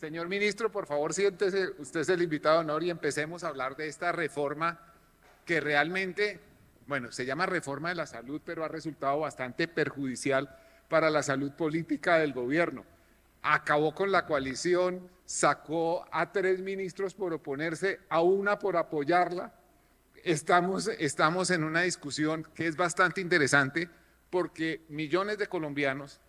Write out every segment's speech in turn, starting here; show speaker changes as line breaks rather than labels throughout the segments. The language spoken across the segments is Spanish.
Señor ministro, por favor, siéntese, usted es el invitado de honor y empecemos a hablar de esta reforma que realmente, bueno, se llama reforma de la salud, pero ha resultado bastante perjudicial para la salud política del gobierno. Acabó con la coalición, sacó a tres ministros por oponerse, a una por apoyarla. Estamos, estamos en una discusión que es bastante interesante porque millones de colombianos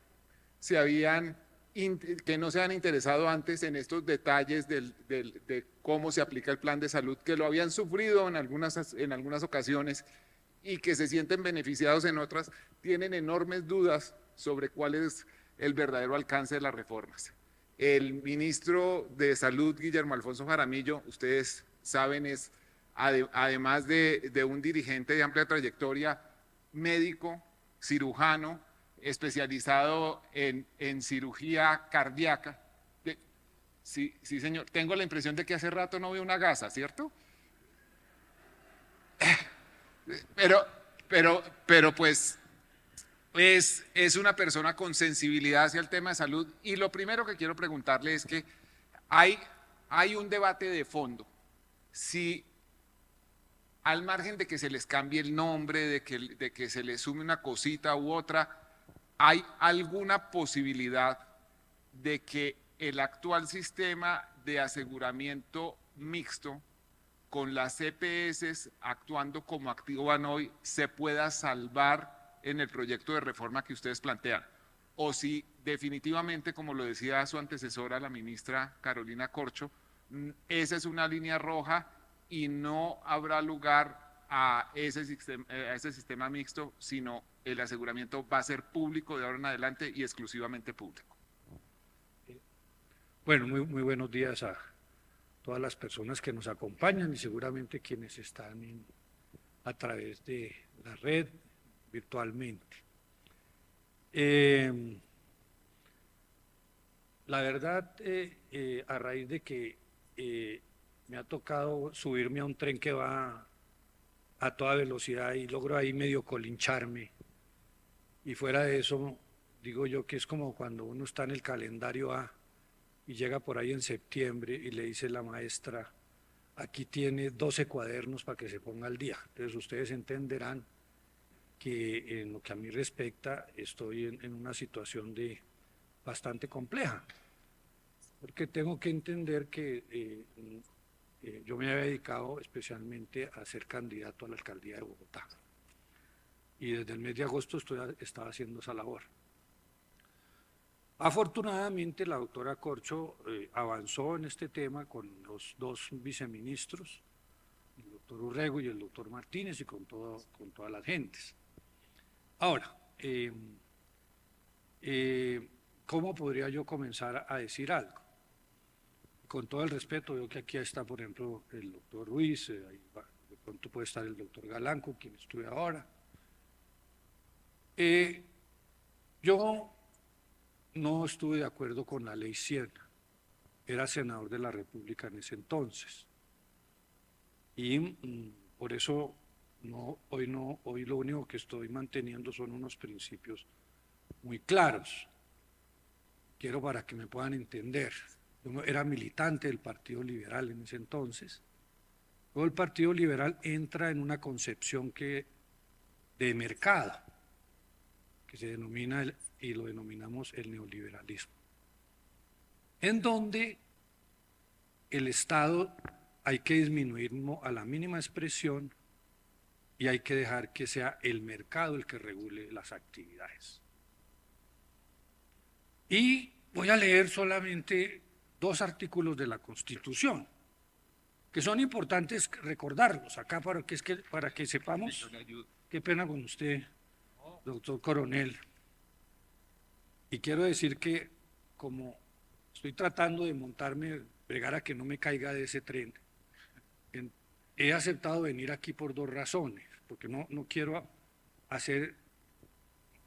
se habían que no se han interesado antes en estos detalles de cómo se aplica el plan de salud, que lo habían sufrido en algunas, en algunas ocasiones y que se sienten beneficiados en otras, tienen enormes dudas sobre cuál es el verdadero alcance de las reformas. El ministro de Salud, Guillermo Alfonso Jaramillo, ustedes saben, es además de un dirigente de amplia trayectoria, médico, cirujano, especializado en, cirugía cardíaca. sí, sí, señor. Tengo la impresión de que hace rato no veo una gasa, ¿cierto? Pero, pero, pero pues es, es una persona con sensibilidad hacia el tema de salud. Y lo primero que quiero preguntarle es que hay, hay un debate de fondo. Si al margen de que se les cambie el nombre, de que, de que se les sume una cosita u otra, ¿Hay alguna posibilidad de que el actual sistema de aseguramiento mixto con las EPS actuando como activo hoy se pueda salvar en el proyecto de reforma que ustedes plantean? O si definitivamente, como lo decía su antecesora, la ministra Carolina Corcho, esa es una línea roja y no habrá lugar a ese sistema, a ese sistema mixto, sino el aseguramiento va a ser público de ahora en adelante y exclusivamente público.
Bueno, muy, muy buenos días a todas las personas que nos acompañan y seguramente quienes están a través de la red virtualmente. Eh, la verdad, eh, eh, a raíz de que me ha tocado subirme a un tren que va a toda velocidad y logro ahí medio colincharme y fuera de eso, digo yo que es como cuando uno está en el calendario A y llega por ahí en septiembre y le dice la maestra, aquí tiene 12 cuadernos para que se ponga al día. Entonces ustedes entenderán que en lo que a mí respecta estoy en, una situación de bastante compleja, porque tengo que entender que eh, eh, yo me he dedicado especialmente a ser candidato a la alcaldía de Bogotá y desde el mes de agosto estoy, estaba haciendo esa labor. Afortunadamente, la doctora Corcho eh, avanzó en este tema con los dos viceministros, el doctor Urrego y el doctor Martínez, y con, todo, con todas las gentes. Ahora, em, eh, ¿cómo podría yo comenzar a decir algo? Con todo el respeto, veo que aquí está, por ejemplo, el doctor Ruiz, eh, de pronto puede estar el doctor Galanco, quien estuve ahora, eh, yo no estuve de acuerdo con la ley 100. Era senador de la República en ese entonces. Y mm, por eso no, hoy, no, hoy lo único que estoy manteniendo son unos principios muy claros. Quiero para que me puedan entender. Yo era militante del Partido Liberal en ese entonces. Luego el Partido Liberal entra en una concepción que, de mercado que se denomina y lo denominamos el neoliberalismo, en donde el Estado hay que disminuirlo a la mínima expresión y hay que dejar que sea el mercado el que regule las actividades. Y voy a leer solamente dos artículos de la Constitución, que son importantes recordarlos acá para que, para que sepamos. Qué pena con usted doctor coronel. Y quiero decir que como estoy tratando de montarme, bregar a que no me caiga de ese tren, he aceptado venir aquí por dos razones, porque no, no quiero hacer,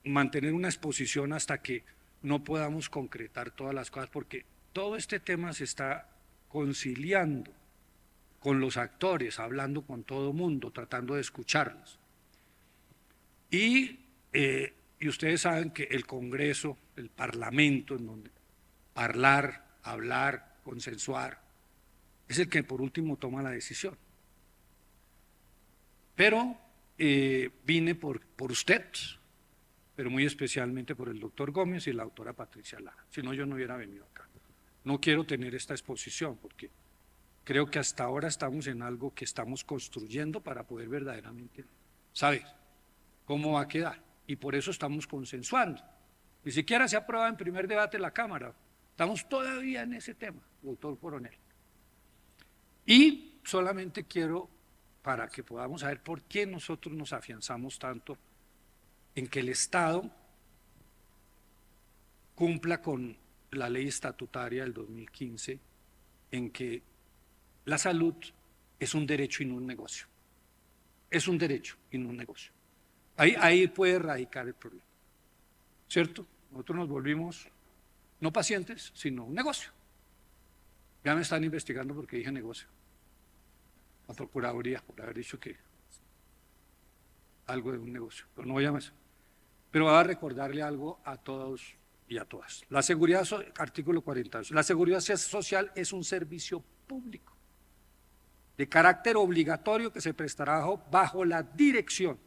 mantener una exposición hasta que no podamos concretar todas las cosas, porque todo este tema se está conciliando con los actores, hablando con todo mundo, tratando de escucharlos. Y eh, y ustedes saben que el Congreso, el Parlamento, en donde hablar, hablar, consensuar, es el que por último toma la decisión. Pero eh, vine por, por usted, pero muy especialmente por el doctor Gómez y la autora Patricia Lara. Si no, yo no hubiera venido acá. No quiero tener esta exposición porque creo que hasta ahora estamos en algo que estamos construyendo para poder verdaderamente saber cómo va a quedar y por eso estamos consensuando. Ni siquiera se ha aprobado en primer debate la Cámara. Estamos todavía en ese tema, doctor coronel. Y solamente quiero, para que podamos saber por qué nosotros nos afianzamos tanto en que el Estado cumpla con la ley estatutaria del 2015, en que la salud es un derecho y no un negocio. Es un derecho y no un negocio. Ahí, puede erradicar el problema. ¿Cierto? Nosotros nos volvimos no pacientes, sino un negocio. Ya me están investigando porque dije negocio. La Procuraduría, por haber dicho que algo de un negocio, pero no voy a más, Pero va a recordarle algo a todos y a todas. La seguridad, artículo 40. La seguridad social es un servicio público de carácter obligatorio que se prestará bajo la dirección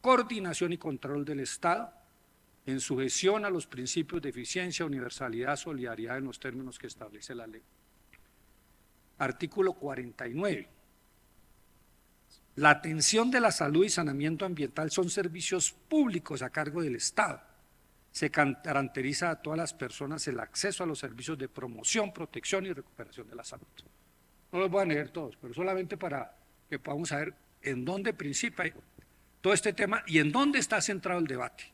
coordinación y control del Estado en sujeción a los principios de eficiencia, universalidad, solidaridad en los términos que establece la ley. Artículo 49. La atención de la salud y sanamiento ambiental son servicios públicos a cargo del Estado. Se caracteriza a todas las personas el acceso a los servicios de promoción, protección y recuperación de la salud. No los voy a leer todos, pero solamente para que podamos saber en dónde principia todo este tema y en dónde está centrado el debate.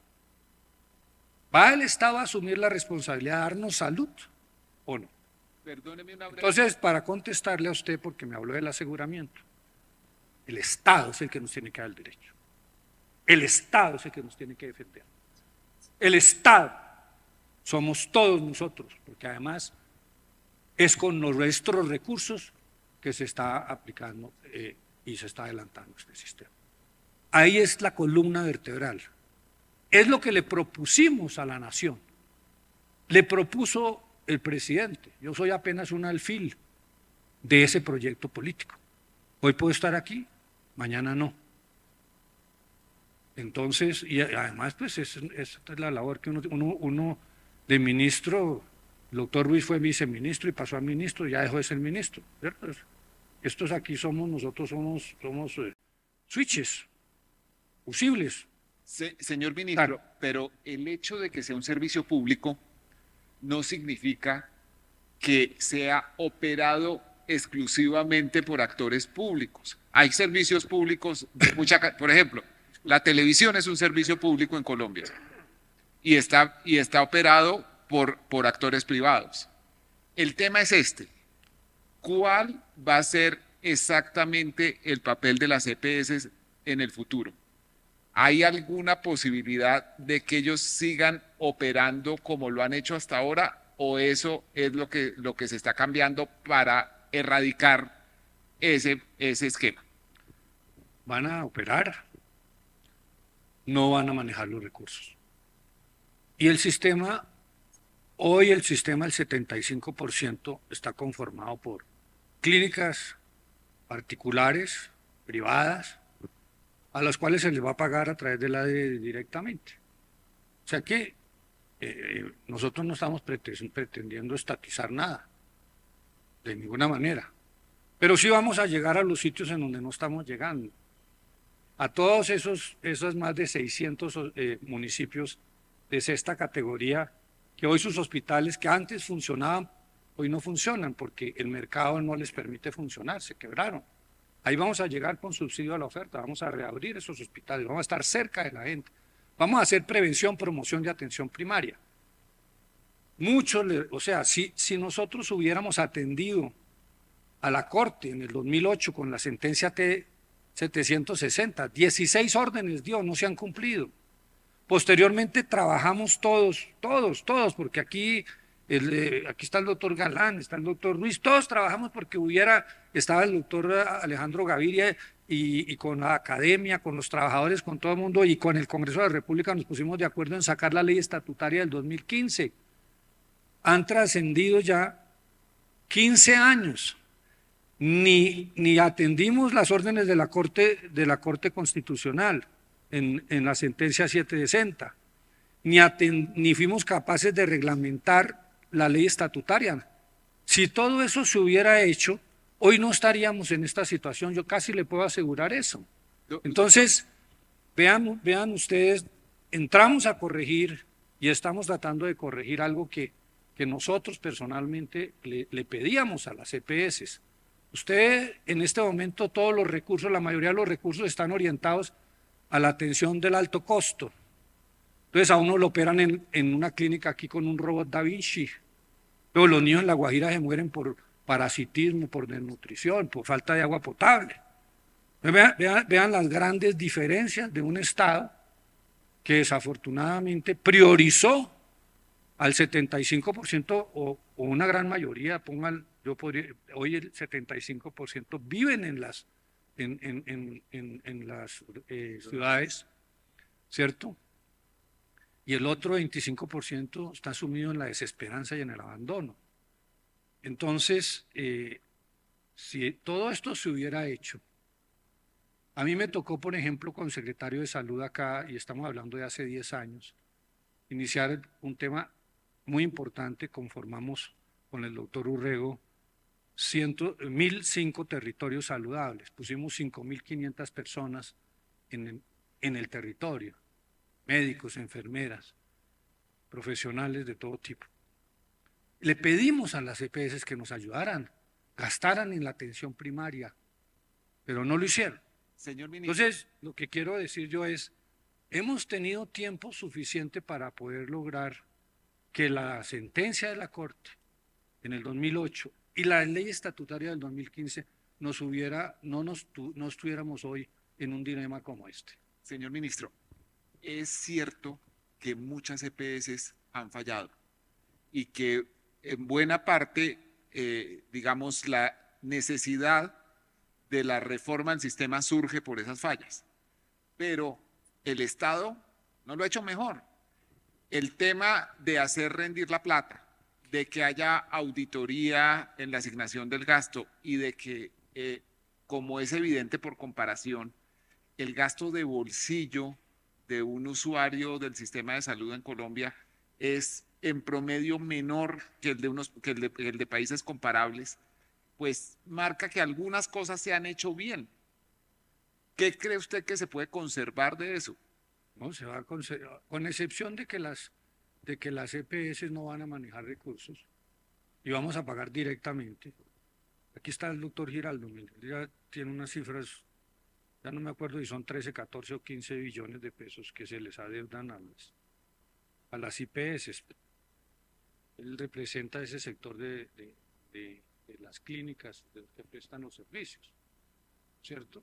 ¿Va el Estado a asumir la responsabilidad de darnos salud o no?
Entonces, para
contestarle a usted, porque me habló del aseguramiento, el Estado es el que nos tiene que dar el derecho. El Estado es el que nos tiene que defender. El Estado somos todos nosotros, porque además es con nuestros recursos que se está aplicando eh, y se está adelantando este sistema. Ahí es la columna vertebral. Es lo que le propusimos a la nación. Le propuso el presidente. Yo soy apenas un alfil de ese proyecto político. Hoy puedo estar aquí, mañana no. Entonces, y además, pues esa es la labor que uno, uno, uno de ministro, el doctor Ruiz fue viceministro y pasó a ministro, ya dejó de ser ministro. Estos aquí somos, nosotros somos, somos eh,
switches. Posibles. señor ministro, pero el hecho de que sea un servicio público no significa que sea operado exclusivamente por actores públicos. Hay servicios públicos de mucha, por ejemplo, la televisión es un servicio público en Colombia y está, y está operado por, por actores privados. El tema es este. ¿Cuál va a ser exactamente el papel de las EPS en el futuro? ¿Hay alguna posibilidad de que ellos sigan operando como lo han hecho hasta ahora o eso es lo que, lo que se está cambiando para erradicar ese, ese esquema?
Van a operar, no van a manejar los recursos. Y el sistema, hoy el sistema, el 75% está conformado por clínicas particulares, privadas, a los cuales se les va a pagar a través de la directamente. O sea que eh, nosotros no estamos pretendiendo estatizar nada, de ninguna manera. Pero sí vamos a llegar a los sitios en donde no estamos llegando. A todos esos, esos más de 600 eh, municipios de sexta categoría, que hoy sus hospitales que antes funcionaban, hoy no funcionan porque el mercado no les permite funcionar, se quebraron. Ahí vamos a llegar con subsidio a la oferta, vamos a reabrir esos hospitales, vamos a estar cerca de la gente, vamos a hacer prevención, promoción de atención primaria. Muchos, o sea, si, si nosotros hubiéramos atendido a la Corte en el 2008 con la sentencia T760, 16 órdenes Dios, no se han cumplido. Posteriormente trabajamos todos, todos, todos, porque aquí aquí está el doctor Galán, está el doctor Luis, todos trabajamos porque hubiera, estaba el doctor eh, Alejandro Gaviria y, con la academia, con los trabajadores, con todo el mundo y con el Congreso de la República nos pusimos de acuerdo en sacar la ley estatutaria del 2015. Han trascendido ya 15 años. Ni, ni atendimos las órdenes de la Corte, de la corte Constitucional en, la sentencia 760, ni, ni fuimos capaces de reglamentar la ley estatutaria. Si todo eso se hubiera hecho, hoy no estaríamos en esta situación, yo casi le puedo asegurar eso. Entonces, vean, vean ustedes, entramos a corregir y estamos tratando de corregir algo que, que nosotros personalmente le, le pedíamos a las CPS. E Usted, en este momento, todos los recursos, la mayoría de los recursos están orientados a la atención del alto costo, entonces a uno lo operan en, una clínica aquí con un robot Da Vinci. Pero los niños en La Guajira se mueren por parasitismo, por desnutrición, por falta de agua potable. Vean, las grandes diferencias de un Estado que desafortunadamente priorizó al 75% o, una gran mayoría, pongan, yo hoy el 75% viven en las, en, las eh, ciudades, ¿cierto? y el otro 25% está sumido en la desesperanza y en el abandono. Entonces, eh, si todo esto se hubiera hecho, a mí me tocó, por ejemplo, con secretario de salud acá, y estamos hablando de hace 10 años, iniciar un tema muy importante, conformamos con el doctor Urrego 1.005 territorios saludables, pusimos 5.500 personas en el territorio médicos, enfermeras, profesionales de todo tipo. Le pedimos a las EPS que nos ayudaran, gastaran en la atención primaria, pero no lo hicieron. Señor ministro. Entonces, lo que quiero decir yo es, hemos tenido tiempo suficiente para poder lograr que la sentencia de la Corte en el 2008 y la ley estatutaria del 2015 nos hubiera, no, nos, no estuviéramos hoy
en un dilema como este. Señor ministro, es cierto que muchas EPS han fallado y que en buena parte, eh, digamos, la necesidad de la reforma del sistema surge por esas fallas. Pero el Estado no lo ha hecho mejor. El tema de hacer rendir la plata, de que haya auditoría en la asignación del gasto y de que, eh, como es evidente por comparación, el gasto de bolsillo de un usuario del sistema de salud en Colombia es en promedio menor que el de, unos, el de, países comparables, pues marca que algunas cosas se han hecho bien. ¿Qué cree usted que se puede conservar de eso?
No, se va a conservar, con excepción de que las de que las EPS no van a manejar recursos
y vamos a pagar directamente.
Aquí está el doctor Giraldo, tiene unas cifras ya no me acuerdo si son 13, 14 o 15 billones de pesos que se les adeudan a las, a las IPS. Él representa ese sector de, las clínicas de los que prestan los servicios, ¿cierto?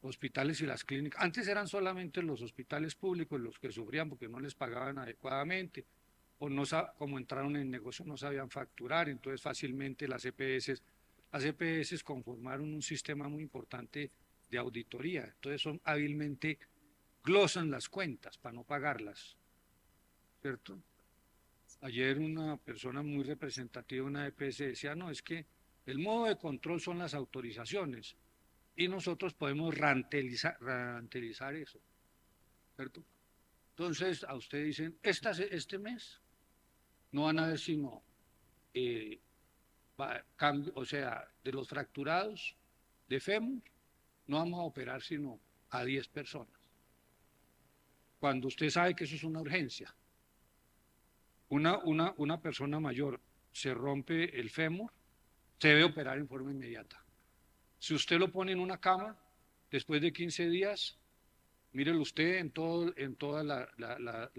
hospitales y las clínicas. Antes eran solamente los hospitales públicos los que sufrían porque no les pagaban adecuadamente o no como entraron en negocio no sabían facturar, entonces fácilmente las EPS las EPS conformaron un sistema muy importante de auditoría, entonces son hábilmente glosan las cuentas para no pagarlas, ¿cierto? Ayer una persona muy representativa de una EPS decía, no, es que el modo de control son las autorizaciones y nosotros podemos rantelizar, eso, ¿cierto? Entonces a usted dicen, este mes no van a ver sino eh, o sea, de los fracturados de fémur, no vamos a operar sino a 10 personas. Cuando usted sabe que eso es una urgencia, una, una, una persona mayor se rompe el fémur, se debe operar en forma inmediata. Si usted lo pone en una cama, después de 15 días, mírelo usted en, todo, en todas las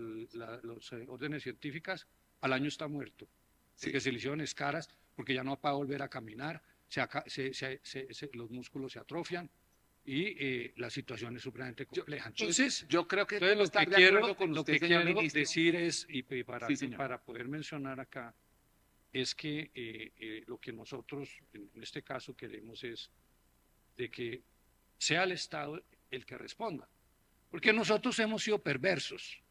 eh, órdenes científicas, al año está muerto. se le hicieron escaras porque ya no va a volver a caminar, se, los músculos se atrofian y eh, la situación es supremamente compleja. Eh, entonces, yo, creo que, lo que quiero, decir es, y, para, poder mencionar acá, es que eh, lo que nosotros en, este caso queremos es de que sea el Estado el que responda.
Porque nosotros
hemos sido perversos.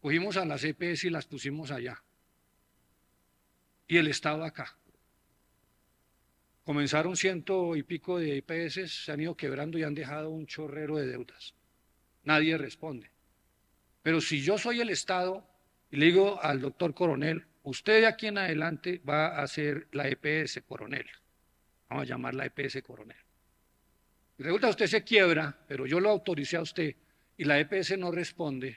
Cogimos a las EPS y las pusimos allá. Y el Estado acá. Comenzaron ciento y pico de IPS, se han ido quebrando y han dejado un chorrero de deudas. Nadie responde. Pero si yo soy el Estado y le digo al doctor coronel, usted de aquí en adelante va a ser la EPS coronel. Vamos a llamar la EPS coronel. Y resulta usted se quiebra, pero yo lo autoricé a usted y la EPS no responde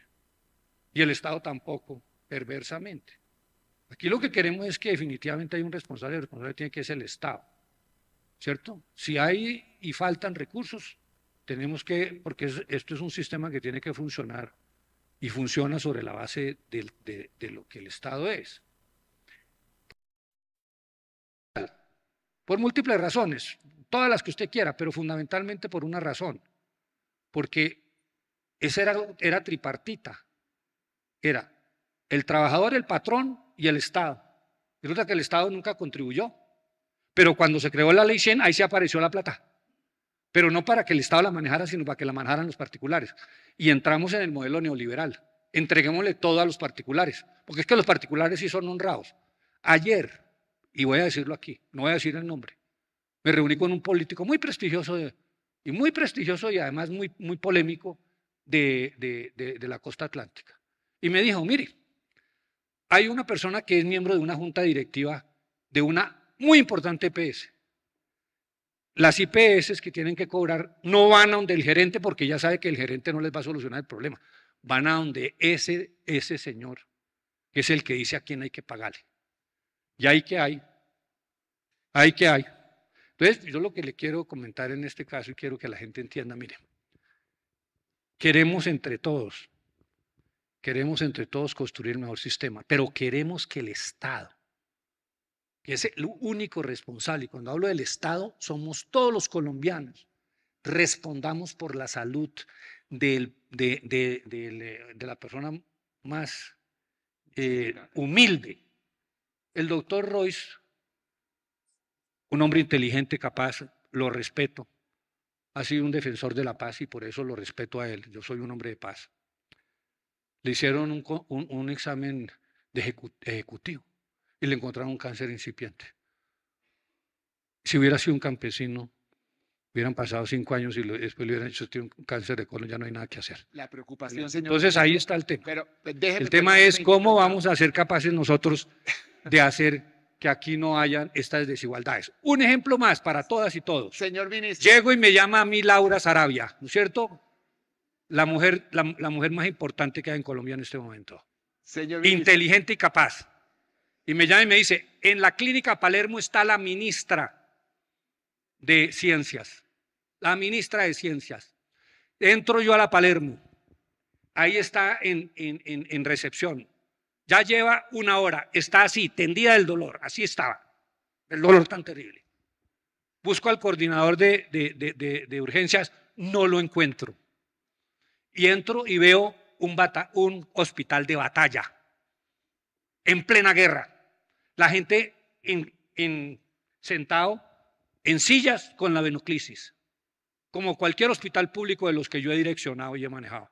y el Estado tampoco, perversamente. Aquí lo que queremos es que definitivamente hay un responsable, y el responsable tiene que ser el Estado. ¿cierto? Si hay y faltan recursos, tenemos que, porque esto es un sistema que tiene que funcionar y funciona sobre la base de, lo que el Estado es. Por múltiples razones, todas las que usted quiera, pero fundamentalmente por una razón, porque esa era, era tripartita, era el trabajador, el patrón y el Estado. Resulta que el Estado nunca contribuyó. Pero cuando se creó la ley 100, ahí se apareció la plata. Pero no para que el Estado la manejara, sino para que la manejaran los particulares. Y entramos en el modelo neoliberal. Entreguémosle todo a los particulares. Porque es que los particulares sí son honrados. Ayer, y voy a decirlo aquí, no voy a decir el nombre, me reuní con un político muy prestigioso y muy prestigioso y además muy, muy polémico de, de la costa atlántica. Y me dijo, mire, hay una persona que es miembro de una junta directiva de una muy importante EPS. Las IPS que tienen que cobrar no van a donde el gerente porque ya sabe que el gerente no les va a solucionar el problema. Van a donde ese, ese señor que es el que dice a quién hay que pagarle. Y ahí que hay. Ahí que hay. Entonces, yo lo que le quiero comentar en este caso y quiero que la gente entienda, mire, queremos entre todos, queremos entre todos construir un mejor sistema, pero queremos que el Estado es el único responsable, y cuando hablo del Estado, somos todos los colombianos, respondamos por la salud de, la persona más eh, humilde. El doctor Royce, un hombre inteligente, capaz, lo respeto, ha sido un defensor de la paz y por eso lo respeto a él. Yo soy un hombre de paz. Le hicieron un, examen ejecutivo y le encontraron un cáncer incipiente. Si hubiera sido un campesino, hubieran pasado cinco años y después le hubieran hecho un cáncer de colon, ya no hay nada que hacer.
La preocupación, señor. Entonces ahí está el tema. Pues, el tema es
cómo vamos a ser capaces nosotros de hacer que aquí no hayan estas desigualdades. Un ejemplo más para todas y todos. Señor ministro. Llego y me llama a mí Laura Sarabia, ¿no es cierto? La mujer, la, mujer más importante que hay en Colombia en este momento. Señor Inteligente y capaz. Y me llama y me dice, en la clínica Palermo está la ministra de Ciencias, la ministra de Ciencias. Entro yo a la Palermo, ahí está en, recepción. Ya lleva una hora, está así, tendida del dolor, así estaba, el dolor tan terrible. Busco al coordinador de, urgencias, no lo encuentro. Y entro y veo un hospital de batalla, en plena guerra. La gente en, en, sentado en sillas con la venoclisis, como cualquier hospital público de los que yo he direccionado y he manejado.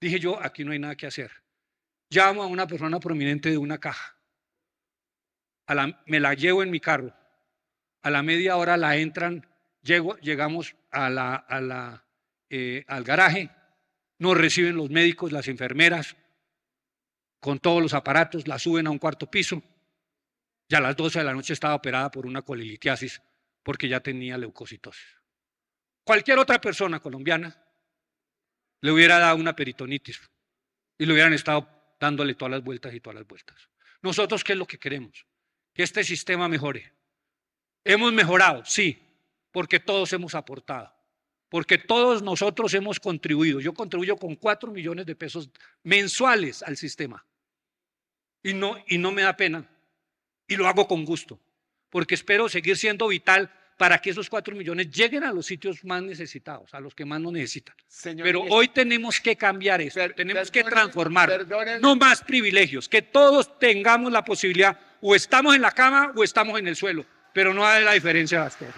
Dije yo, aquí no hay nada que hacer. Llamo a una persona prominente de una caja. me la llevo en mi carro. A la media hora la entran, llegamos eh, al garaje, nos reciben los médicos, las enfermeras, con todos los aparatos, la suben a un cuarto piso. Ya a las 12 de la noche estaba operada por una colilitiasis porque ya tenía leucocitosis. Cualquier otra persona colombiana le hubiera dado una peritonitis y le hubieran estado dándole todas las vueltas y todas las vueltas. Nosotros, ¿qué es lo que queremos? Que este sistema mejore. Hemos mejorado, sí, porque todos hemos aportado, porque todos nosotros hemos contribuido. Yo contribuyo con 4 millones de pesos mensuales al sistema y no, y no me da pena. Y lo hago con gusto, porque espero seguir siendo vital para que esos cuatro millones lleguen a los sitios más necesitados, a los que más nos necesitan. pero hoy tenemos que cambiar eso, tenemos que transformar. No más privilegios, que todos tengamos la posibilidad, o estamos en la cama o estamos en el suelo, pero no hay la diferencia de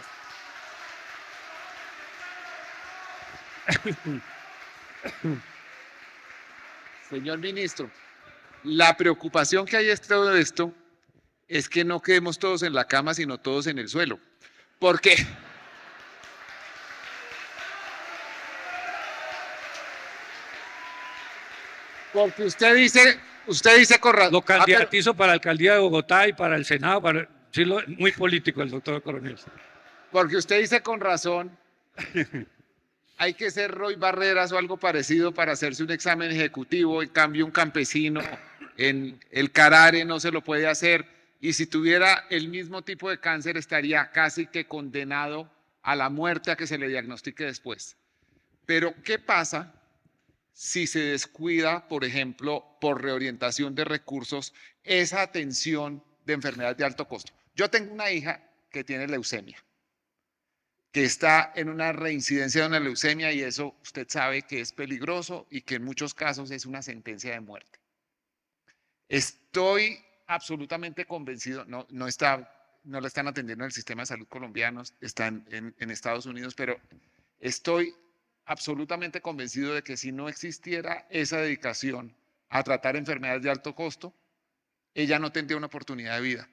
Señor ministro, la preocupación que hay es todo esto es que no quedemos todos en la cama, sino todos en el suelo. ¿Por qué?
Porque usted dice, usted dice Lo candidatizo para la alcaldía de Bogotá y para el Senado. Para, muy político el doctor Coronel.
Porque usted dice con razón, hay que ser Roy Barreras o algo parecido para hacerse un examen ejecutivo, en cambio un campesino en el carare no se lo puede hacer, y si tuviera el mismo tipo de cáncer estaría casi que condenado a la muerte a que se le diagnostique después. Pero ¿qué pasa si se descuida, por ejemplo, por reorientación de recursos, esa atención de enfermedades de alto costo? Yo tengo una hija que tiene leucemia, que está en una reincidencia de una leucemia y eso usted sabe que es peligroso y que en muchos casos es una sentencia de muerte. Estoy absolutamente convencido, no, no, está, no la están atendiendo en el sistema de salud colombiano, están en, Estados Unidos, pero estoy absolutamente convencido de que si no existiera esa dedicación a tratar enfermedades de alto costo, ella no tendría una oportunidad de vida.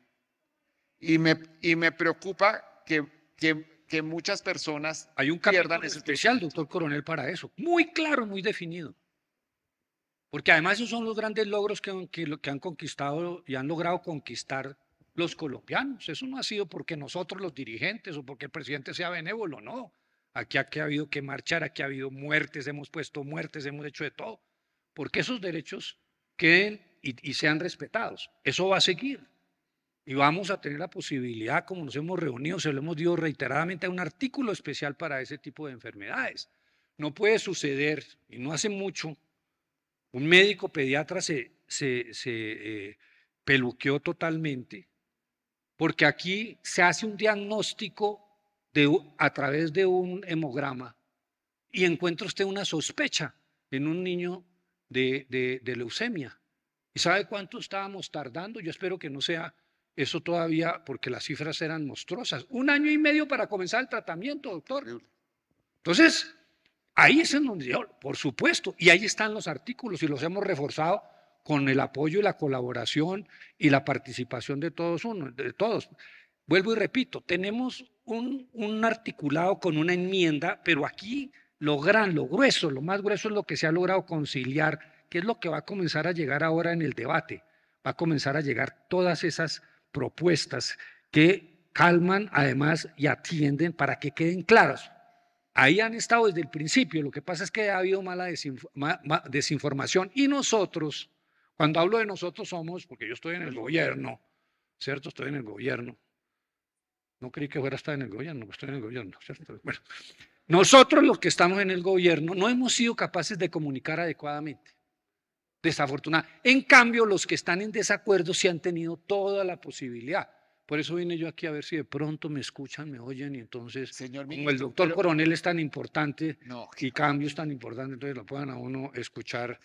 Y me, y me preocupa que, que, que muchas personas Hay un pierdan especial, doctor Coronel, para eso. Muy claro, muy definido.
Porque además esos son los grandes logros que, han conquistado y han logrado conquistar los colombianos. Eso no ha sido porque nosotros los dirigentes o porque el presidente sea benévolo, no. Aquí, ha habido que marchar, aquí ha habido muertes, hemos puesto muertes, hemos hecho de todo. Porque esos derechos queden y, sean respetados. Eso va a seguir. Y vamos a tener la posibilidad, como nos hemos reunido, se lo hemos dicho reiteradamente, un artículo especial para ese tipo de enfermedades. No puede suceder, y no hace mucho, un médico pediatra se, se, eh, peluqueó totalmente, porque aquí se hace un diagnóstico a través de un hemograma y encuentra usted una sospecha en un niño de, de, de leucemia. ¿Y sabe cuánto estábamos tardando? Yo espero que no sea eso todavía, porque las cifras eran monstruosas. Un año y medio para comenzar el tratamiento, doctor. Entonces, Ahí es en donde yo, oh, por supuesto, y ahí están los artículos y los hemos reforzado con el apoyo y la colaboración y la participación de todos, Vuelvo y repito, tenemos un, un articulado con una enmienda, pero aquí lo gran, lo grueso, lo más grueso es lo que se ha logrado conciliar, que es lo que va a comenzar a llegar ahora en el debate. Va a comenzar a llegar todas esas propuestas que calman además y atienden para que queden claras ahí han estado desde el principio. Lo que pasa es que ha habido mala desinformación. Y nosotros, cuando hablo de nosotros somos, porque yo estoy en el gobierno, ¿cierto? Estoy en el gobierno. No creí que fuera estar en el gobierno, estoy en el gobierno, ¿cierto? Bueno, nosotros los que estamos en el gobierno no hemos sido capaces de comunicar adecuadamente. Desafortunadamente. En cambio, los que están en desacuerdo sí han tenido toda la posibilidad. Por eso vine yo aquí a ver si de pronto me escuchan, me oyen y entonces, Señor como el doctor coronel es tan importante no, y es tan importante, entonces lo puedan a uno escuchar,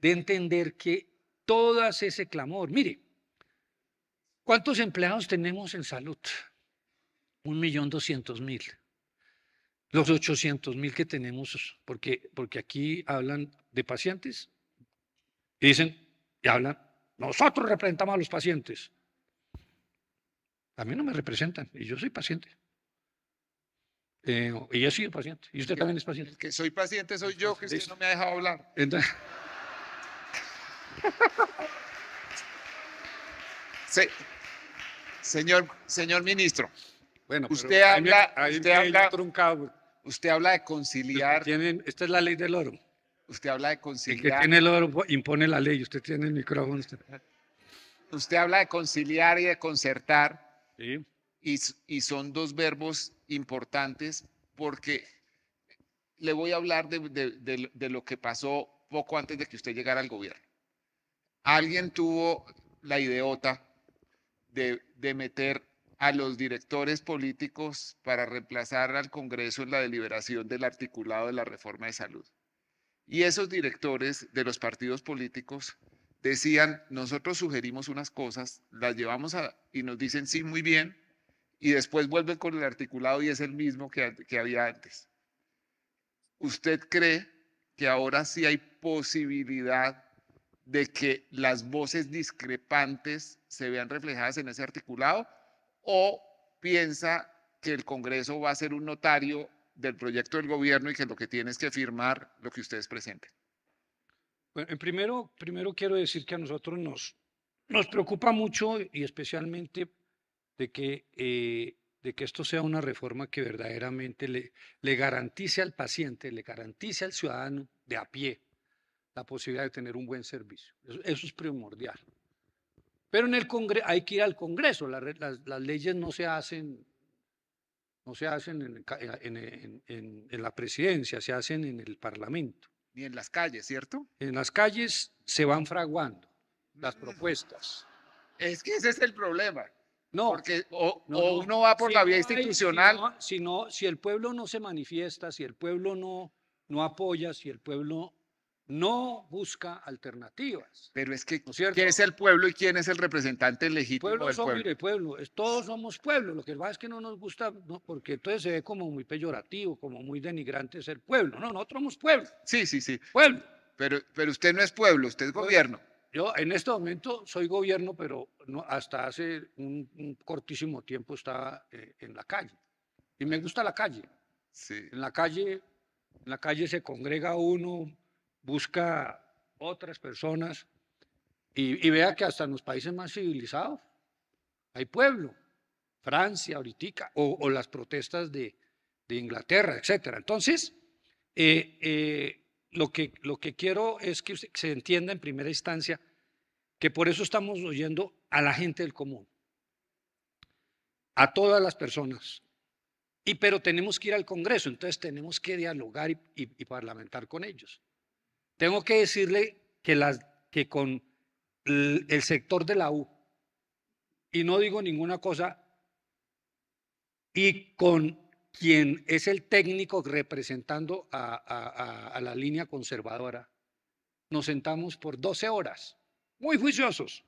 de entender que todo ese clamor. Mire, ¿cuántos empleados tenemos en salud? Un millón doscientos mil. Los ochocientos mil que tenemos, porque, porque aquí hablan de pacientes dicen, y hablan, nosotros representamos a los pacientes. A mí no me representan y yo soy paciente. Eh, y he sido paciente. Y usted también es paciente.
que soy paciente soy yo, que usted no me ha dejado hablar. Señor, señor ministro, bueno, usted habla, usted, habla usted habla de conciliar. Tienen, esta es la ley del oro. Usted habla de conciliar. El que tiene el
oro impone la ley. Usted tiene el micrófono.
usted habla de conciliar y de concertar y, son dos verbos importantes porque le voy a hablar de, lo que pasó poco antes de que usted llegara al gobierno. Alguien tuvo la ideota de, de, meter a los directores políticos para reemplazar al Congreso en la deliberación del articulado de la reforma de salud. Y esos directores de los partidos políticos decían, nosotros sugerimos unas cosas, las llevamos a, y nos dicen, sí, muy bien, y después vuelven con el articulado y es el mismo que, que había antes. ¿Usted cree que ahora sí hay posibilidad de que las voces discrepantes se vean reflejadas en ese articulado? ¿O piensa que el Congreso va a ser un notario del proyecto del gobierno y que lo que tiene es que firmar lo que ustedes presenten?
Bueno, primero, primero quiero decir que a nosotros nos, nos preocupa mucho y especialmente de que, eh, de que esto sea una reforma que verdaderamente le, garantice al paciente, le garantice al ciudadano de a pie la posibilidad de tener un buen servicio. Eso, es primordial. Pero en el Congreso hay que ir al Congreso, las, leyes no se hacen no se hacen en, la presidencia, se hacen en el Parlamento ni en las calles, ¿cierto? En las calles se van fraguando las mm. propuestas.
Es que ese es el problema. No, porque o, uno va por la vía institucional. sino si, si el pueblo no se
manifiesta, si el pueblo no, no apoya, si el pueblo no busca
alternativas. Pero es que, ¿quién es el pueblo y quién es el representante legítimo pueblo es somos, pueblo?
pueblo? Todos somos pueblo, lo que pasa es que no nos gusta, porque entonces se ve como muy peyorativo, como muy denigrante ser pueblo. No, nosotros somos pueblo. Sí, sí, sí. Pueblo. Pero, pero usted no es
pueblo, usted es gobierno.
Yo en este momento soy gobierno, pero hasta hace un, cortísimo tiempo estaba eh, en la calle. Y me gusta la calle. Sí. En la calle, en la calle se congrega uno, busca otras personas y, vea que hasta en los países más civilizados hay pueblo, Francia ahorita, o, las protestas de, Inglaterra, etc. Entonces, eh, eh, lo, que, lo que quiero es que se entienda en primera instancia que por eso estamos oyendo a la gente del común, a todas las personas. Y pero tenemos que ir al Congreso, entonces tenemos que dialogar y parlamentar con ellos. Tengo que decirle que, con el sector de la U, y no digo ninguna cosa, y con quien es el técnico representando a, la línea conservadora, nos sentamos por 12 horas, muy juiciosos,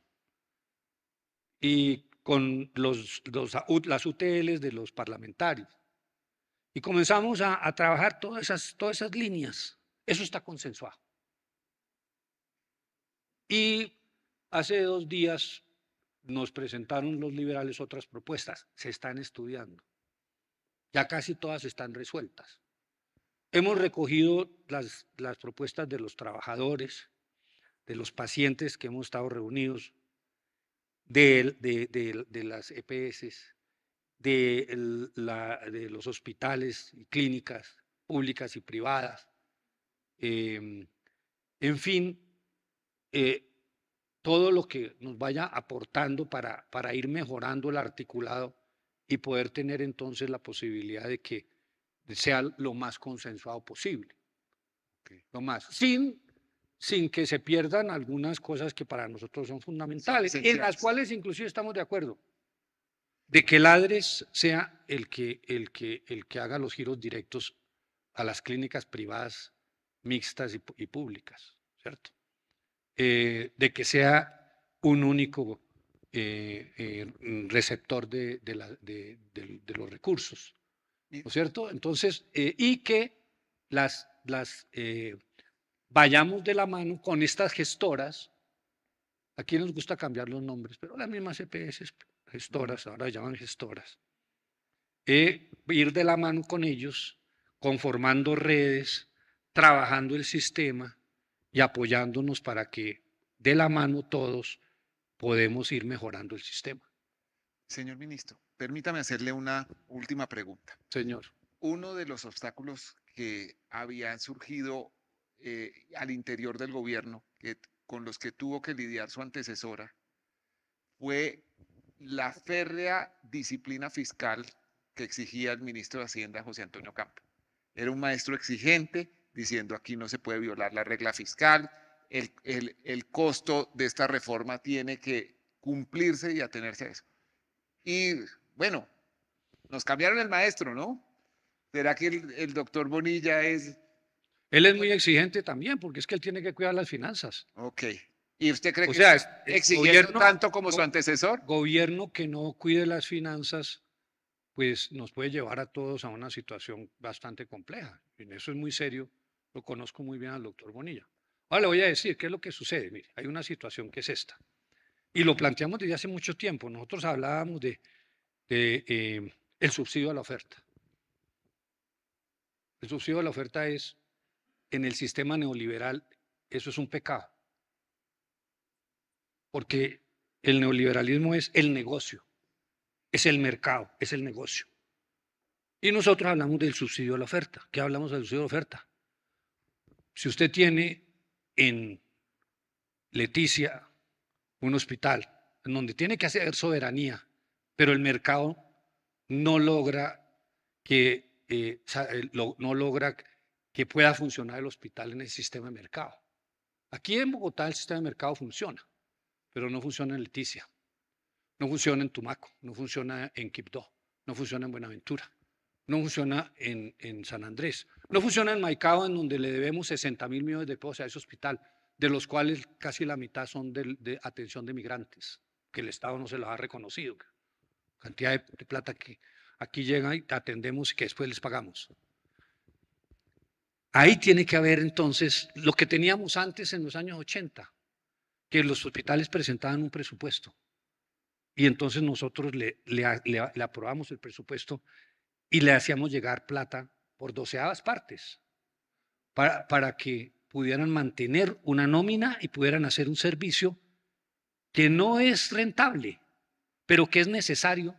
y con las UTLs de los parlamentarios. Y comenzamos a, trabajar todas esas líneas. Eso está consensuado. Y hace dos días nos presentaron los liberales otras propuestas. Se están estudiando. Ya casi todas están resueltas. Hemos recogido las, las propuestas de los trabajadores, de los pacientes que hemos estado reunidos, de, de, las EPS, de, los hospitales y clínicas públicas y privadas. Em, en fin, eh, todo lo que nos vaya aportando para, para ir mejorando el articulado y poder tener entonces la posibilidad de que sea lo más consensuado posible. Lo más, sin, sin que se pierdan algunas cosas que para nosotros son fundamentales, en las cuales inclusive estamos de acuerdo, de que Ladres sea el que, el que, el que haga los giros directos a las clínicas privadas, mixtas y públicas, ¿cierto? Eh, de que sea un único eh, eh, mm, receptor de, los recursos. ¿No es cierto? Entonces, y que las, vayamos de la mano con estas gestoras. Aquí nos gusta cambiar los nombres, pero las mismas EPS gestoras, ahora llaman gestoras. ir de la mano con ellos, conformando redes, trabajando el sistema, y apoyándonos
para que de la mano todos podemos ir mejorando el sistema. Señor ministro, permítame hacerle una última pregunta. Señor. Uno de los obstáculos que habían surgido eh, al interior del gobierno, que, con los que tuvo que lidiar su antecesora, fue la férrea disciplina fiscal que exigía el ministro de Hacienda, José Antonio Campo. Era un maestro exigente diciendo aquí no se puede violar la regla fiscal, el, el, el costo de esta reforma tiene que cumplirse y atenerse a eso. Y bueno, nos cambiaron el maestro, ¿no? ¿Será que el, doctor Bonilla es... Él es muy
exigente también, porque es que él tiene que cuidar las finanzas.
Ok. ¿Y usted cree que es exigiendo tanto
como su antecesor? Gobierno que no cuide las finanzas, pues nos puede llevar a todos a una situación bastante compleja. En eso es muy serio lo conozco muy bien al doctor Bonilla. Ahora le voy a decir qué es lo que sucede. Mire, hay una situación que es esta. Y lo planteamos desde hace mucho tiempo. Nosotros hablábamos de, eh, el subsidio a la oferta. El subsidio a la oferta es, en el sistema neoliberal, eso es un pecado. Porque el neoliberalismo es el negocio, es el mercado, es el negocio. Y nosotros hablamos del subsidio a la oferta. ¿Qué hablamos del subsidio a la oferta? Si usted tiene en Leticia un hospital en donde tiene que hacer soberanía, pero el mercado no logra que, eh, eh, no logra que pueda funcionar el hospital en el sistema de mercado. Aquí en Bogotá el sistema de mercado funciona, pero no funciona en Leticia, no funciona en Tumaco, no funciona en Quibdó, no funciona en Buenaventura, no funciona en San Andrés, no funciona en Maicao, en donde le debemos 60 mil millones de pesos a ese hospital, de los cuales casi la mitad son de, atención de migrantes, que el Estado no se los ha reconocido. Cantidad de, plata que aquí llega y atendemos y que después les pagamos. Ahí tiene que haber entonces lo que teníamos antes en los años 80, que los hospitales presentaban un presupuesto. Y entonces nosotros le, le aprobamos el presupuesto y le hacíamos llegar plata por doceadas partes para, para que pudieran mantener una nómina y pudieran hacer un servicio que no es rentable, pero que es necesario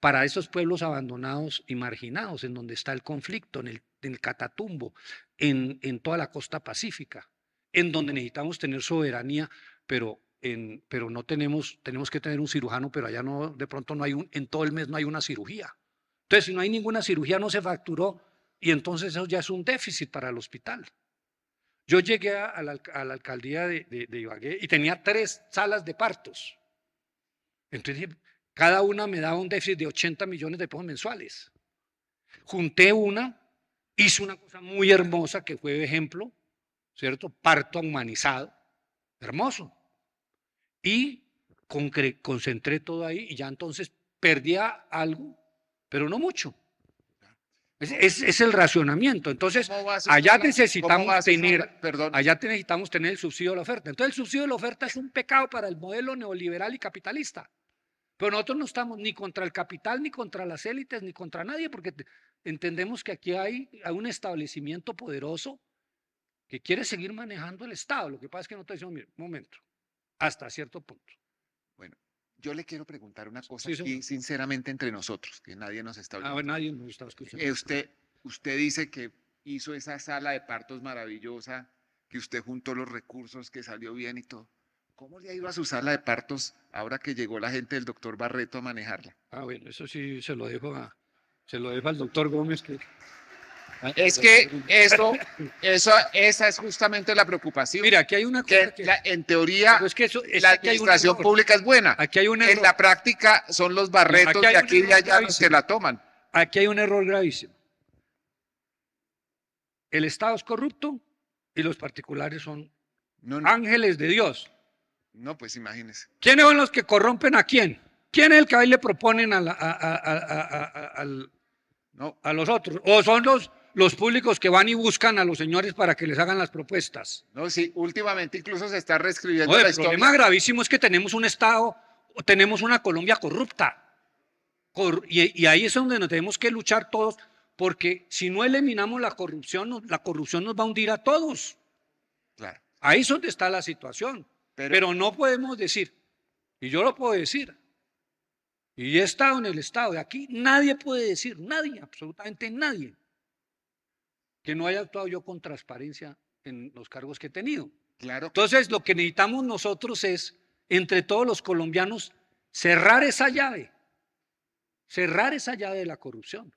para esos pueblos abandonados y marginados, en donde está el conflicto, en el, el Catatumbo, en, en, toda la costa pacífica, en donde necesitamos tener soberanía, pero, en, pero no tenemos, tenemos que tener un cirujano, pero allá no, de pronto no hay un, en todo el mes no hay una cirugía. Entonces, si no hay ninguna cirugía, no se facturó, y entonces eso ya es un déficit para el hospital. Yo llegué a la, alcaldía de, de, Ibagué y tenía tres salas de partos. Entonces cada una me daba un déficit de 80 millones de pesos mensuales. Junté una, hice una cosa muy hermosa que fue ejemplo, ¿cierto? Parto humanizado, hermoso. Y concentré todo ahí y ya entonces perdía algo, pero no mucho. Es, el racionamiento. Entonces, allá necesitamos, tener, allá necesitamos tener el subsidio de la oferta. Entonces, el subsidio de la oferta es un pecado para el modelo neoliberal y capitalista. Pero nosotros no estamos ni contra el capital, ni contra las élites, ni contra nadie, porque entendemos que aquí hay, un establecimiento poderoso que quiere seguir manejando el Estado. Lo que pasa es que no te decimos, mire, un momento, hasta cierto punto.
Bueno, yo le quiero preguntar una cosa sinceramente, entre nosotros, que nadie nos está ah, oyendo. nadie nos está escuchando. Usted, usted dice que hizo esa sala de partos maravillosa, que usted juntó los recursos, que salió bien y todo. ¿Cómo le ha ido a su sala de partos ahora que llegó la gente del doctor Barreto a manejarla?
Ah, bueno, eso sí se lo dejo, a, se lo dejo al doctor Gómez, que
es que eso, esa es justamente la preocupación. Mira, aquí hay una cosa que, en teoría la administración pública es buena. Aquí hay un En la práctica son los barretos de aquí y allá los que la toman. Aquí hay un error
gravísimo. El Estado es corrupto y los particulares son ángeles de Dios.
No, pues imagínense.
¿Quiénes son los que corrompen a quién? ¿Quién es el que ahí le proponen a, a, a, los otros? ¿O son los los públicos que van y buscan a los señores para que les hagan las propuestas.
No, sí, últimamente incluso se está reescribiendo la historia. El problema
gravísimo es que tenemos un Estado, tenemos una Colombia corrupta. y, ahí es donde nos tenemos que luchar todos, porque si no eliminamos la corrupción, la corrupción nos va a hundir a todos. Claro. Ahí es donde está la situación. Pero, Pero no podemos decir, y yo lo puedo decir, y he estado en el Estado de aquí, nadie puede decir, nadie, absolutamente nadie que no haya actuado yo con transparencia en los cargos que he tenido. Claro. Entonces, lo que necesitamos nosotros es, entre todos los colombianos, cerrar esa llave, cerrar esa llave de la corrupción.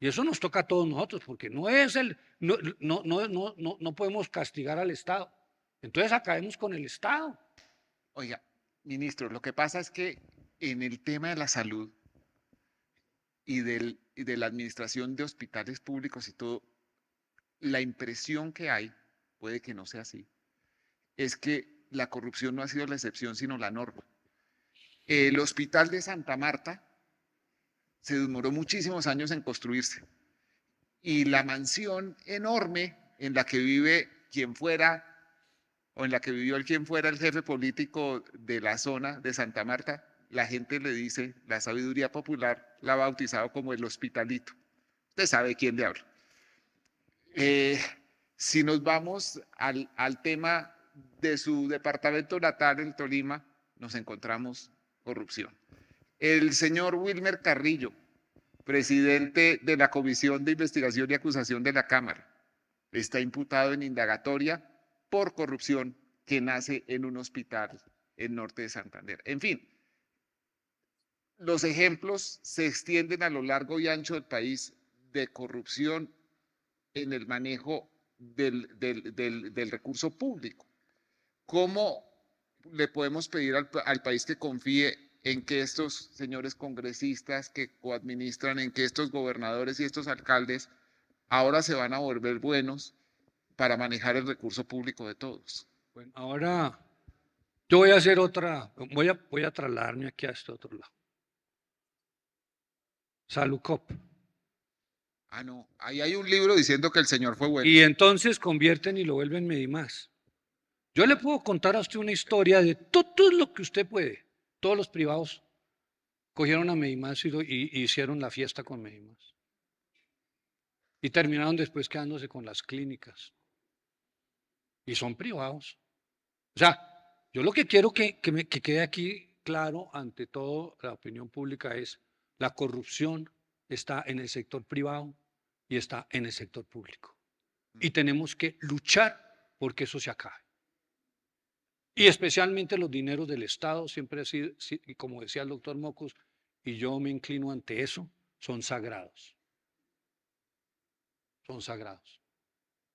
Y eso nos toca a todos nosotros, porque no es el, no, no, no, no, no podemos castigar al Estado. Entonces acabemos con el Estado.
Oiga, ministro, lo que pasa es que en el tema de la salud, y, del, de la administración de hospitales públicos y todo, la impresión que hay, puede que no sea así, es que la corrupción no ha sido la excepción, sino la norma. El hospital de Santa Marta se demoró muchísimos años en construirse y la mansión enorme en la que vive quien fuera o en la que vivió el quien fuera el jefe político de la zona de Santa Marta, la gente le dice, la sabiduría popular la ha bautizado como el hospitalito. Usted sabe quién le habla. Eh, si nos vamos al, al tema de su departamento natal en Tolima, nos encontramos corrupción. El señor Wilmer Carrillo, presidente de la Comisión de Investigación y Acusación de la Cámara, está imputado en indagatoria por corrupción que nace en un hospital en norte de Santander. En fin, los ejemplos se extienden a lo largo y ancho del país de corrupción en el manejo del, recurso público. ¿Cómo le podemos pedir al, país que confíe en que estos señores congresistas que coadministran, en que estos gobernadores y estos alcaldes ahora se van a volver buenos para manejar el recurso público de todos.
Bueno, ahora yo voy a hacer otra, voy a, voy a trasladarme aquí a este otro lado. Salucop.
Ah, no, ahí hay un libro diciendo que el Señor fue bueno.
Y entonces convierten y lo vuelven Medimás. Yo le puedo contar a usted una historia de todo lo que usted puede. Todos los privados cogieron a Medimás y, hicieron la fiesta con Medimás. Y terminaron después quedándose con las clínicas. Y son privados. O sea, yo lo que quiero que, me, que quede aquí claro ante toda la opinión pública es, la corrupción está en el sector privado y está en el sector público. Y mm. tenemos que luchar porque eso se acabe. Y especialmente los dineros del Estado, siempre así, como decía el doctor Mocos, y yo me inclino ante eso, son sagrados. Son sagrados.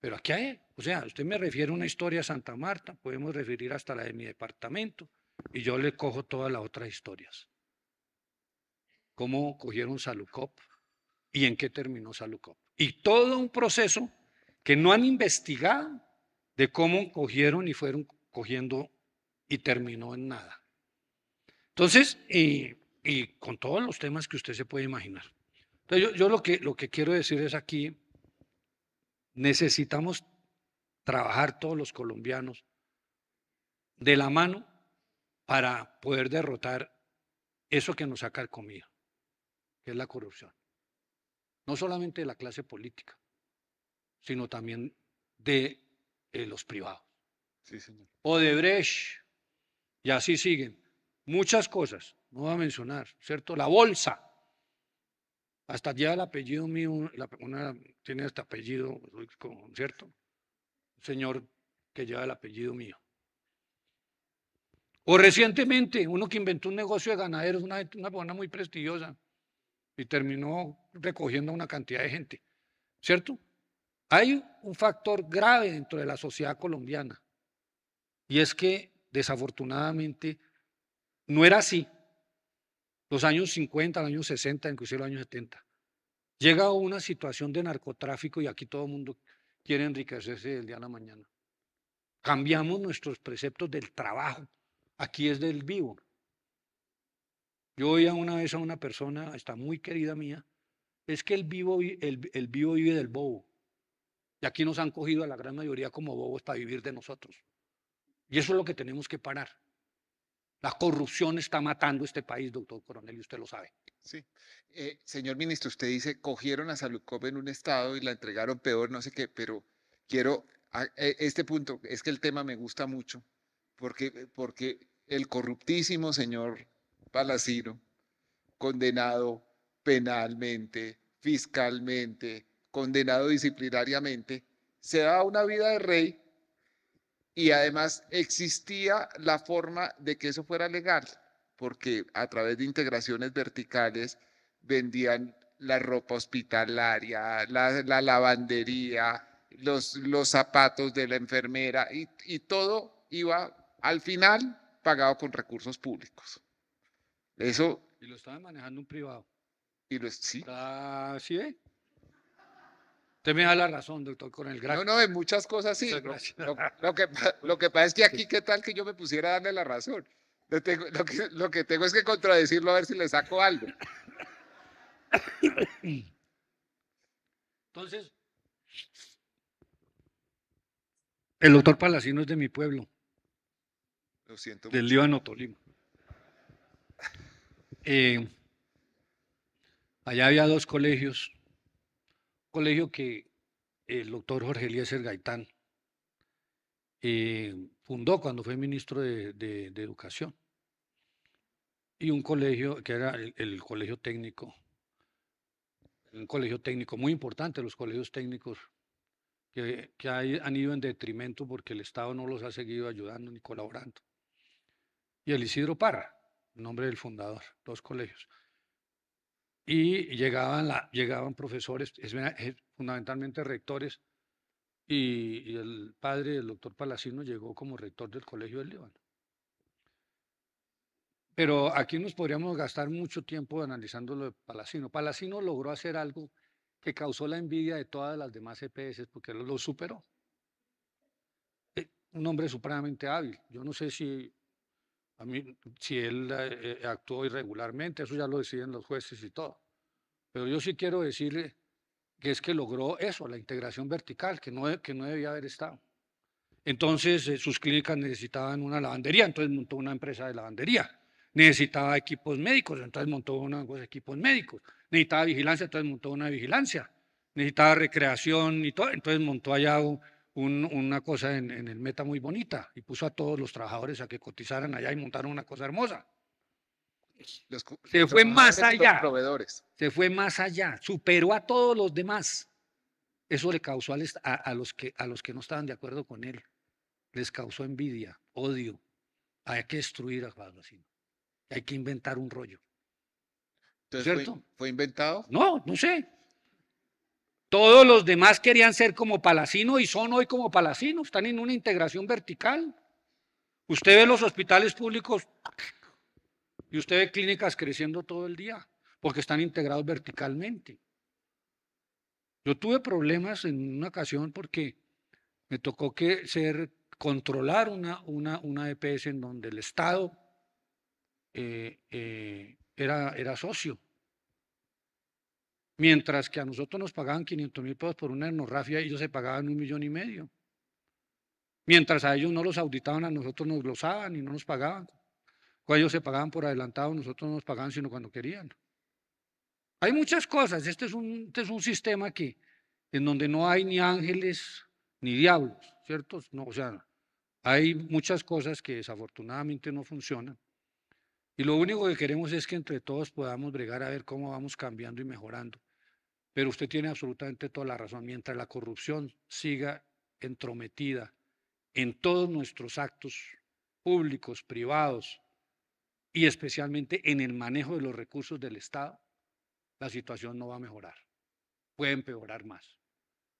Pero aquí hay, o sea, usted me refiere a una historia de Santa Marta, podemos referir hasta la de mi departamento, y yo le cojo todas las otras historias cómo cogieron Salucop y en qué terminó Salucop. Y todo un proceso que no han investigado de cómo cogieron y fueron cogiendo y terminó en nada. Entonces, y, con todos los temas que usted se puede imaginar. Entonces, yo, lo, que, lo que quiero decir es aquí, necesitamos trabajar todos los colombianos de la mano para poder derrotar eso que nos saca el comida que es la corrupción. No solamente de la clase política, sino también de eh, los privados. Sí, señor. O de Brecht, y así siguen. Muchas cosas, no voy a mencionar, ¿cierto? La bolsa. Hasta ya el apellido mío, la, una, tiene este apellido, ¿cierto? señor que lleva el apellido mío. O recientemente, uno que inventó un negocio de ganaderos, una, una persona muy prestigiosa, y terminó recogiendo a una cantidad de gente, ¿cierto? Hay un factor grave dentro de la sociedad colombiana y es que desafortunadamente no era así. Los años 50, los años 60, inclusive los años 70. Llega una situación de narcotráfico y aquí todo el mundo quiere enriquecerse del día a la mañana. Cambiamos nuestros preceptos del trabajo. Aquí es del vivo. Yo oía una vez a una persona, está muy querida mía, es que el vivo, el, el vivo vive del bobo. Y aquí nos han cogido a la gran mayoría como bobos para vivir de nosotros.
Y eso es lo que tenemos que parar. La corrupción está matando este país, doctor Coronel, y usted lo sabe. Sí. Eh, señor ministro, usted dice, cogieron a Salukov en un estado y la entregaron peor, no sé qué, pero quiero, ah, e, este punto, es que el tema me gusta mucho, porque, porque el corruptísimo señor Palacino, condenado penalmente, fiscalmente, condenado disciplinariamente, se daba una vida de rey y además existía la forma de que eso fuera legal, porque a través de integraciones verticales vendían la ropa hospitalaria, la, lavandería, los, zapatos de la enfermera y todo iba al final pagado con recursos públicos. Y
lo estaba manejando un privado.
Y lo, sí. Ah, sí, Usted me da la razón, doctor, con el gráfico. No, no, en muchas cosas sí. lo, que, pasa es que aquí, ¿qué tal que yo me pusiera a darle la razón? Lo, que, tengo es que contradecirlo a ver si le saco algo.
Entonces, el doctor Palacino es de mi pueblo. Lo siento. Del de Tolima. Eh, allá había dos colegios. Un colegio que el doctor Jorge Eliezer Gaitán eh, fundó cuando fue ministro de, Educación. Y un colegio que era el, colegio técnico, un colegio técnico muy importante, los colegios técnicos que, han ido en detrimento porque el Estado no los ha seguido ayudando ni colaborando. Y el Isidro Parra, nombre del fundador, dos colegios. Y llegaban, llegaban profesores, fundamentalmente rectores, y, el padre del doctor Palacino llegó como rector del Colegio del Líbano. Pero aquí nos podríamos gastar mucho tiempo analizando lo de Palacino. Palacino logró hacer algo que causó la envidia de todas las demás EPS porque lo, superó. Eh, un hombre supremamente hábil. Yo no sé si a mí, si él eh, eh, actuó irregularmente, eso ya lo deciden los jueces y todo. Pero yo sí quiero decirle que es que logró eso, la integración vertical, que no, que no debía haber estado. Entonces, eh, sus clínicas necesitaban una lavandería, entonces montó una empresa de lavandería. Necesitaba equipos médicos, entonces montó unos equipos médicos. Necesitaba vigilancia, entonces montó una vigilancia. Necesitaba recreación y todo, entonces montó allá un, una cosa en, el Meta muy bonita y puso a todos los trabajadores a que cotizaran allá y montaron una cosa hermosa.
se fue más allá.
Se fue más allá. Superó a todos los demás. Eso le causó a, los que, a los que no estaban de acuerdo con él. Les causó envidia, odio. Hay que destruir a Pablo Hay que inventar un rollo. ¿Cierto? fue inventado? No, no sé. Todos los demás querían ser como Palacino y son hoy como Palacino, están en una integración vertical. Usted ve los hospitales públicos y usted ve clínicas creciendo todo el día porque están integrados verticalmente. Yo tuve problemas en una ocasión porque me tocó que ser controlar una, una, una EPS en donde el Estado eh, eh, era, era socio Mientras que a nosotros nos pagaban 500 mil pesos por una etnografía, ellos se pagaban un millón y medio. Mientras a ellos no los auditaban, a nosotros nos glosaban y no nos pagaban. Cuando ellos se pagaban por adelantado, nosotros no nos pagaban sino cuando querían. Hay muchas cosas. Este es un, este es un sistema en donde no hay ni ángeles ni diablos, ¿cierto? No, o sea, hay muchas cosas que desafortunadamente no funcionan. Y lo único que queremos es que entre todos podamos bregar a ver cómo vamos cambiando y mejorando. Pero usted tiene absolutamente toda la razón. Mientras la corrupción siga entrometida en todos nuestros actos públicos, privados y especialmente en el manejo de los recursos del Estado, la situación no va a mejorar, puede empeorar más.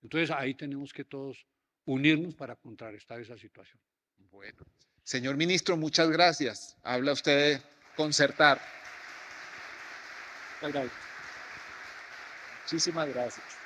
Entonces ahí tenemos que todos unirnos para contrarrestar esa situación. Bueno, señor ministro, muchas gracias. Habla usted de concertar. Muchísimas gracias.